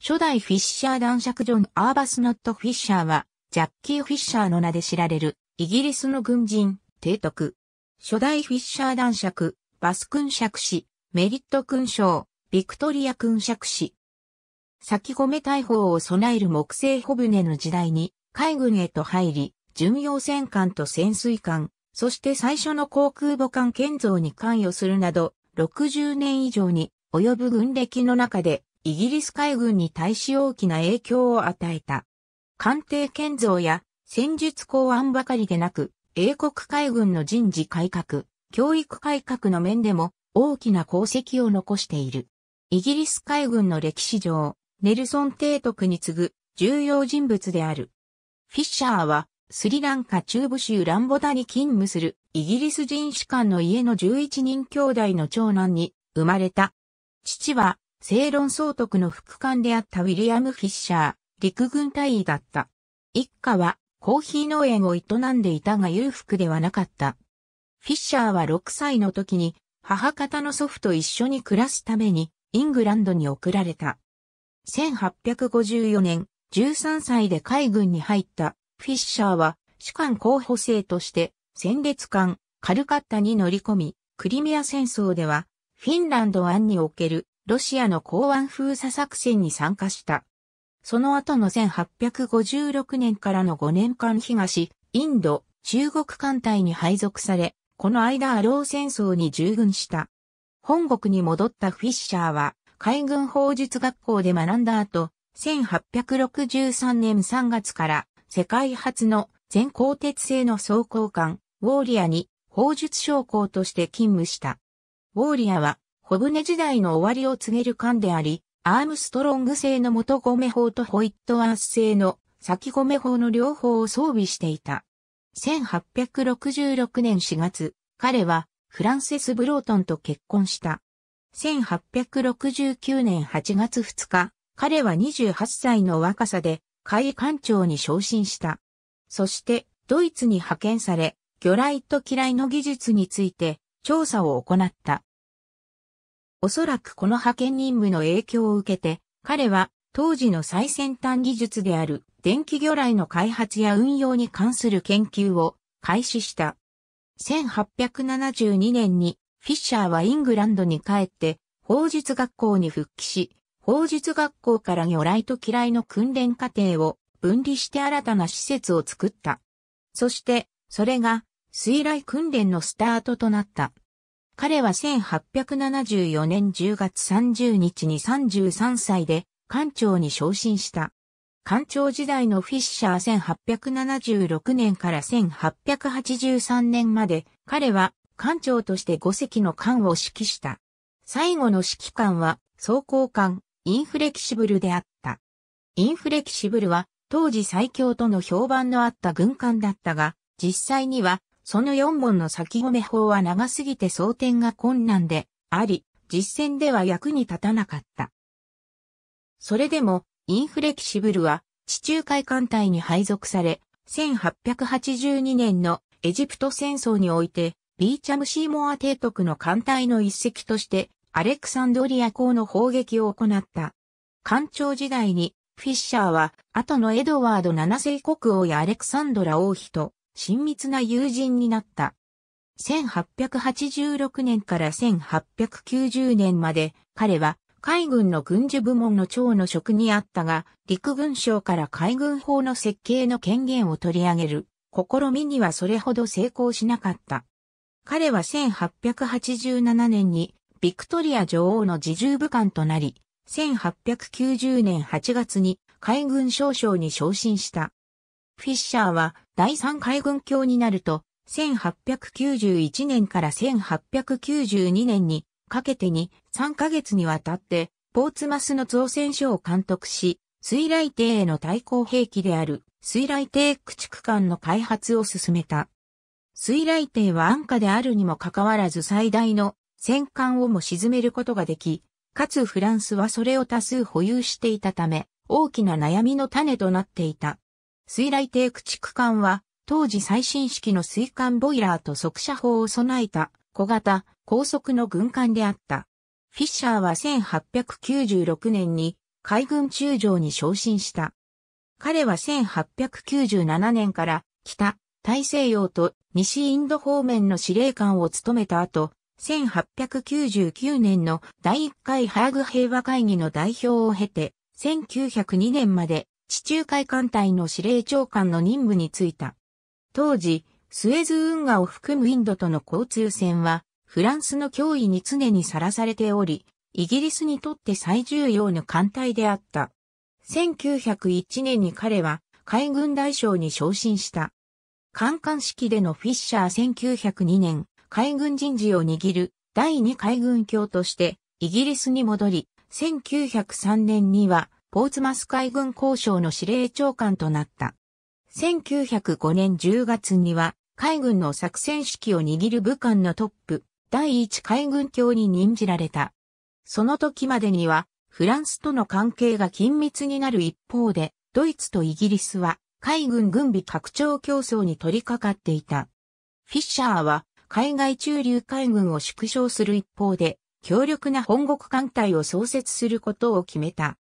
初代フィッシャー男爵ジョン・アーバスノット・フィッシャーは、ジャッキー・フィッシャーの名で知られる、イギリスの軍人、提督。初代フィッシャー男爵、バス君爵士、メリット君賞、ビクトリア君爵士。先米大砲を備える木製帆船の時代に、海軍へと入り、巡洋戦艦と潜水艦、そして最初の航空母艦建造に関与するなど、60年以上に及ぶ軍歴の中で、イギリス海軍に対し大きな影響を与えた。艦艇建造や戦術考案ばかりでなく、英国海軍の人事改革、教育改革の面でも大きな功績を残している。イギリス海軍の歴史上、ネルソン提督に次ぐ重要人物である。フィッシャーはスリランカ中部州ランボダに勤務するイギリス人士官の家の11人兄弟の長男に生まれた。父は正論総督の副官であったウィリアム・フィッシャー、陸軍大尉だった。一家はコーヒー農園を営んでいたが裕福ではなかった。フィッシャーは6歳の時に母方の祖父と一緒に暮らすためにイングランドに送られた。1854年、13歳で海軍に入ったフィッシャーは士官候補生として戦列艦カルカッタに乗り込み、クリミア戦争ではフィンランド湾におけるロシアの港湾封鎖作戦に参加した。その後の1856年からの5年間東、インド、中国艦隊に配属され、この間アロー戦争に従軍した。本国に戻ったフィッシャーは、海軍法術学校で学んだ後、1863年3月から世界初の全鋼鉄製の装甲艦、ウォーリアに法術将校として勤務した。ウォーリアは小舟時代の終わりを告げる艦であり、アームストロング製の元米砲とホイットワース製の先米砲の両方を装備していた。1866年4月、彼はフランセス・ブロートンと結婚した。1869年8月2日、彼は28歳の若さで海艦長に昇進した。そして、ドイツに派遣され、魚雷と機雷の技術について調査を行った。おそらくこの派遣任務の影響を受けて、彼は当時の最先端技術である電気魚雷の開発や運用に関する研究を開始した。1872年にフィッシャーはイングランドに帰って法術学校に復帰し、法術学校から魚雷と機雷の訓練過程を分離して新たな施設を作った。そして、それが水雷訓練のスタートとなった。彼は1874年10月30日に33歳で艦長に昇進した。艦長時代のフィッシャー1876年から1883年まで彼は艦長として5隻の艦を指揮した。最後の指揮官は装甲艦インフレキシブルであった。インフレキシブルは当時最強との評判のあった軍艦だったが、実際にはその4本の先込め法は長すぎて装填が困難であり、実践では役に立たなかった。それでも、インフレキシブルは地中海艦隊に配属され、1882年のエジプト戦争において、ビーチャム・シーモア提督の艦隊の一隻として、アレクサンドリア港の砲撃を行った。艦長時代に、フィッシャーは、後のエドワード7世国王やアレクサンドラ王妃と、親密な友人になった。1886年から1890年まで彼は海軍の軍事部門の長の職にあったが、陸軍省から海軍法の設計の権限を取り上げる試みにはそれほど成功しなかった。彼は1887年にビクトリア女王の自重部官となり、1890年8月に海軍少将に昇進した。フィッシャーは第3海軍橋になると、1891年から1892年にかけてに3ヶ月にわたってポーツマスの造船所を監督し、水雷艇への対抗兵器である水雷艇駆逐艦の開発を進めた。水雷艇は安価であるにもかかわらず最大の戦艦をも沈めることができ、かつフランスはそれを多数保有していたため、大きな悩みの種となっていた。水雷艇駆逐艦は、当時最新式の水艦ボイラーと速射砲を備えた小型、高速の軍艦であった。フィッシャーは1896年に海軍中将に昇進した。彼は1897年から北、大西洋と西インド方面の司令官を務めた後、1899年の第1回ハーグ平和会議の代表を経て、1902年まで地中海艦隊の司令長官の任務に就いた。当時、スエズ運河を含むインドとの交通船は、フランスの脅威に常にさらされており、イギリスにとって最重要な艦隊であった。1901年に彼は海軍大将に昇進した。艦艦式でのフィッシャー1902年、海軍人事を握る第二海軍卿としてイギリスに戻り、1903年にはポーツマス海軍交渉の司令長官となった。1905年10月には、海軍の作戦指揮を握る武官のトップ、第一海軍卿に任じられた。その時までには、フランスとの関係が緊密になる一方で、ドイツとイギリスは、海軍軍備拡張競争に取り掛かっていた。フィッシャーは、海外駐留海軍を縮小する一方で、強力な本国艦隊を創設することを決めた。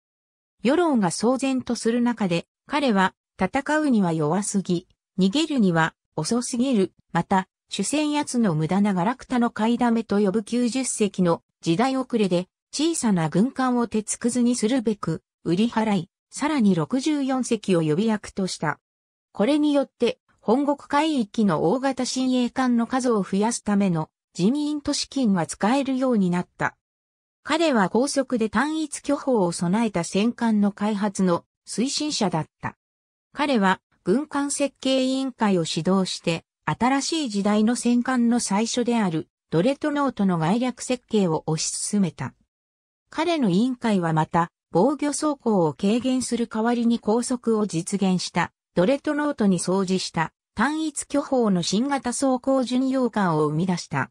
世論が騒然とする中で、彼は、戦うには弱すぎ、逃げるには遅すぎる、また、主戦奴の無駄なガラクタの買いだめと呼ぶ90隻の時代遅れで、小さな軍艦を鉄くずにするべく、売り払い、さらに64隻を予備役とした。これによって、本国海域の大型新鋭艦の数を増やすための人員と資金は使えるようになった。彼は高速で単一巨砲を備えた戦艦の開発の推進者だった。彼は軍艦設計委員会を指導して、新しい時代の戦艦の最初であるドレトノートの概略設計を推し進めた。彼の委員会はまた、防御走行を軽減する代わりに高速を実現したドレトノートに掃除した単一巨砲の新型装甲巡洋艦を生み出した。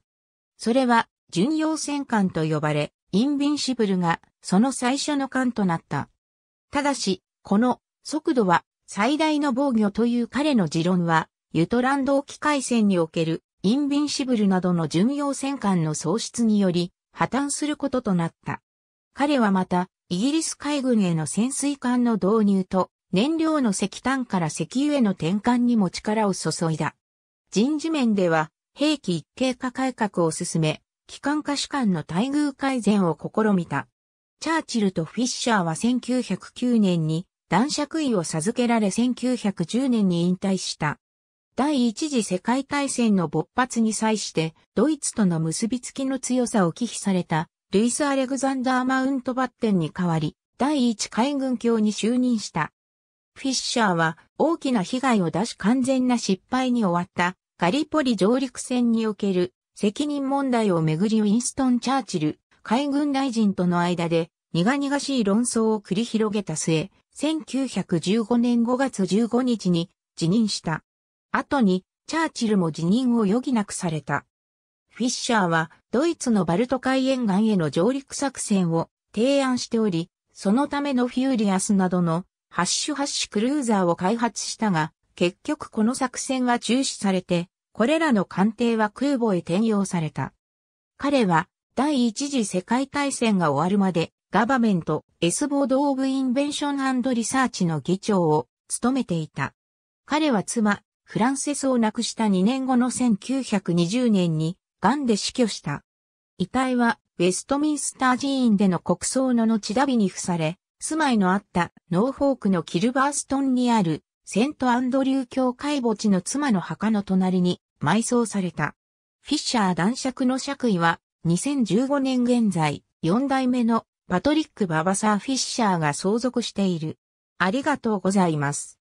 それは巡洋戦艦と呼ばれ、インビンシブルがその最初の艦となった。ただし、この速度は最大の防御という彼の持論は、ユトランド沖海戦におけるインビンシブルなどの巡洋戦艦の喪失により破綻することとなった。彼はまた、イギリス海軍への潜水艦の導入と、燃料の石炭から石油への転換にも力を注いだ。人事面では、兵器一系化改革を進め、機関科主官の待遇改善を試みた。チャーチルとフィッシャーは1909年に男爵位を授けられ1910年に引退した。第一次世界大戦の勃発に際してドイツとの結びつきの強さを忌避されたルイス・アレグザンダー・マウントバッテンに代わり第一海軍卿に就任した。フィッシャーは大きな被害を出し完全な失敗に終わったガリポリ上陸戦における責任問題をめぐりウィンストン・チャーチル、海軍大臣との間で苦々しい論争を繰り広げた末、1915年5月15日に辞任した。後に、チャーチルも辞任を余儀なくされた。フィッシャーは、ドイツのバルト海沿岸への上陸作戦を提案しており、そのためのフューリアスなどのハッシュハッシュクルーザーを開発したが、結局この作戦は中止されて、これらの艦艇は空母へ転用された。彼は第一次世界大戦が終わるまでガバメント・エスボード・オブ・インベンションリサーチの議長を務めていた。彼は妻、フランセスを亡くした2年後の1920年に、癌で死去した。遺体は、ウェストミンスター寺院での国葬の後ダビに付され、住まいのあったノーフォークのキルバーストンにあるセントアンドリュー教会墓地の妻の墓の隣に埋葬された。フィッシャー男爵の爵位は2015年現在4代目のパトリック・ババサー・フィッシャーが相続している。ありがとうございます。